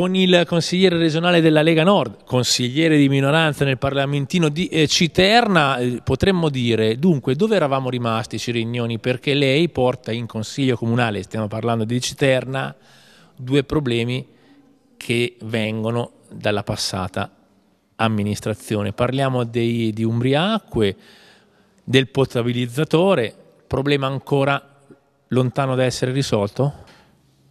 con il consigliere regionale della Lega Nord, consigliere di minoranza nel parlamentino di eh, Citerna, eh, potremmo dire dunque dove eravamo rimasti Cirignoni perché lei porta in consiglio comunale, stiamo parlando di Citerna, due problemi che vengono dalla passata amministrazione. Parliamo dei, di Umbriacque, del potabilizzatore, problema ancora lontano da essere risolto?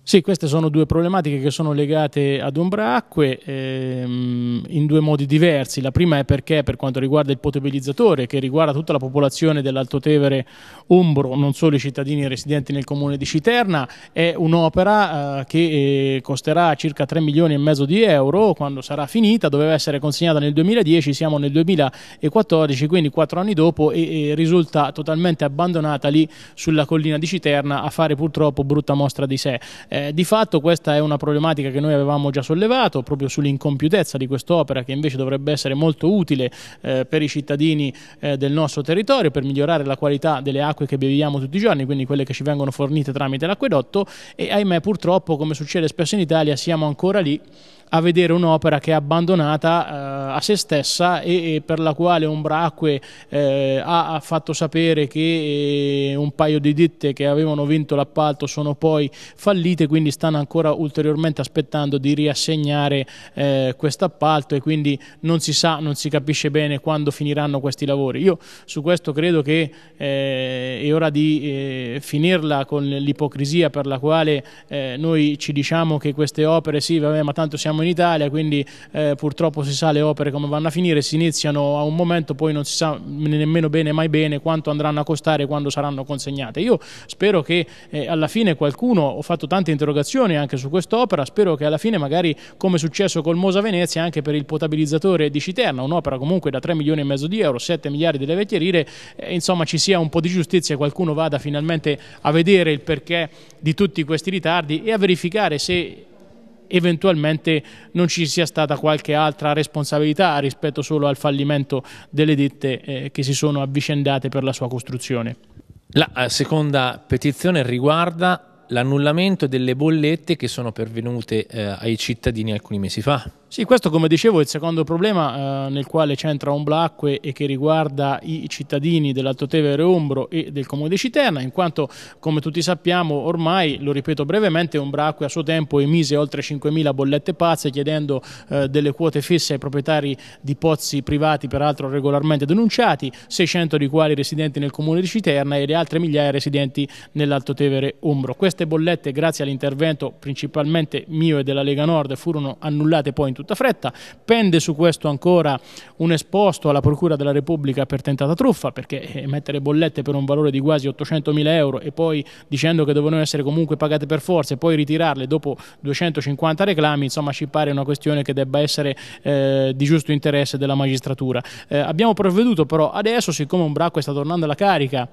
Sì, queste sono due problematiche che sono legate ad Ombracque ehm, in due modi diversi. La prima è perché per quanto riguarda il potabilizzatore, che riguarda tutta la popolazione dell'Alto Tevere Umbro, non solo i cittadini residenti nel comune di Citerna, è un'opera eh, che eh, costerà circa 3 milioni e mezzo di euro quando sarà finita, doveva essere consegnata nel 2010, siamo nel 2014, quindi 4 anni dopo e, e risulta totalmente abbandonata lì sulla collina di Citerna a fare purtroppo brutta mostra di sé eh, di fatto questa è una problematica che noi avevamo già sollevato proprio sull'incompiutezza di quest'opera che invece dovrebbe essere molto utile eh, per i cittadini eh, del nostro territorio per migliorare la qualità delle acque che beviamo tutti i giorni, quindi quelle che ci vengono fornite tramite l'acquedotto e ahimè purtroppo come succede spesso in Italia siamo ancora lì a vedere un'opera che è abbandonata eh, a se stessa e, e per la quale Ombracque eh, ha fatto sapere che eh, un paio di ditte che avevano vinto l'appalto sono poi fallite, quindi stanno ancora ulteriormente aspettando di riassegnare eh, questo appalto e quindi non si sa, non si capisce bene quando finiranno questi lavori. Io su questo credo che eh, è ora di eh, finirla con l'ipocrisia per la quale eh, noi ci diciamo che queste opere sì, vabbè, ma tanto siamo in Italia, quindi eh, purtroppo si sa le opere opere come vanno a finire si iniziano a un momento, poi non si sa nemmeno bene mai bene quanto andranno a costare quando saranno consegnate. Io spero che eh, alla fine qualcuno, ho fatto tante interrogazioni anche su quest'opera, spero che alla fine magari come è successo col Mosa Venezia anche per il potabilizzatore di Citerna, un'opera comunque da 3 milioni e mezzo di euro, 7 miliardi delle vecchierire, eh, insomma ci sia un po' di giustizia e qualcuno vada finalmente a vedere il perché di tutti questi ritardi e a verificare se eventualmente non ci sia stata qualche altra responsabilità rispetto solo al fallimento delle ditte eh, che si sono avvicendate per la sua costruzione. La eh, seconda petizione riguarda l'annullamento delle bollette che sono pervenute eh, ai cittadini alcuni mesi fa. Sì, questo come dicevo è il secondo problema eh, nel quale c'entra Omblacque e che riguarda i cittadini dell'Alto Tevere Umbro e del Comune di Citerna, in quanto come tutti sappiamo ormai, lo ripeto brevemente, Omblacque a suo tempo emise oltre 5.000 bollette pazze chiedendo eh, delle quote fisse ai proprietari di pozzi privati peraltro regolarmente denunciati, 600 di quali residenti nel Comune di Citerna e le altre migliaia residenti nell'Alto Tevere Umbro. Queste 7 bollette grazie all'intervento principalmente mio e della Lega Nord furono annullate poi in tutta fretta, pende su questo ancora un esposto alla Procura della Repubblica per tentata truffa perché eh, mettere bollette per un valore di quasi 800 mila euro e poi dicendo che dovevano essere comunque pagate per forza e poi ritirarle dopo 250 reclami, insomma ci pare una questione che debba essere eh, di giusto interesse della magistratura. Eh, abbiamo provveduto però adesso, siccome Umbracco sta tornando alla carica,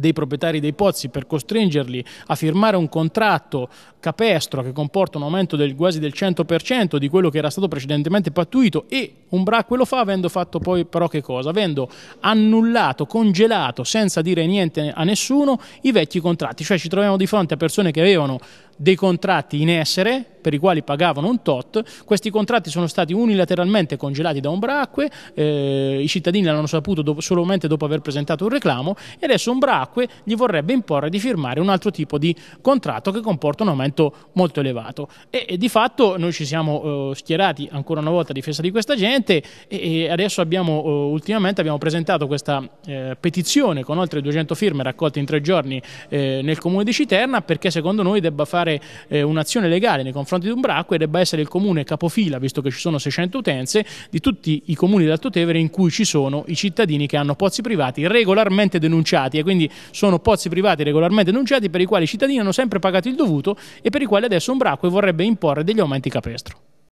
dei proprietari dei pozzi per costringerli a firmare un contratto capestro che comporta un aumento del quasi del 100% di quello che era stato precedentemente pattuito e Umbra lo fa avendo fatto poi però che cosa? Avendo annullato, congelato senza dire niente a nessuno i vecchi contratti, cioè ci troviamo di fronte a persone che avevano dei contratti in essere per i quali pagavano un tot, questi contratti sono stati unilateralmente congelati da Umbraacque, eh, i cittadini l'hanno saputo dopo, solamente dopo aver presentato un reclamo e adesso Umbraacque gli vorrebbe imporre di firmare un altro tipo di contratto che comporta un aumento molto elevato e, e di fatto noi ci siamo eh, schierati ancora una volta a difesa di questa gente e, e adesso abbiamo eh, ultimamente abbiamo presentato questa eh, petizione con oltre 200 firme raccolte in tre giorni eh, nel comune di Citerna perché secondo noi debba fare fare eh, un'azione legale nei confronti di Umbracco e debba essere il comune capofila, visto che ci sono 600 utenze, di tutti i comuni d'Alto Tevere in cui ci sono i cittadini che hanno pozzi privati regolarmente denunciati e quindi sono pozzi privati regolarmente denunciati per i quali i cittadini hanno sempre pagato il dovuto e per i quali adesso Umbracco vorrebbe imporre degli aumenti capestro.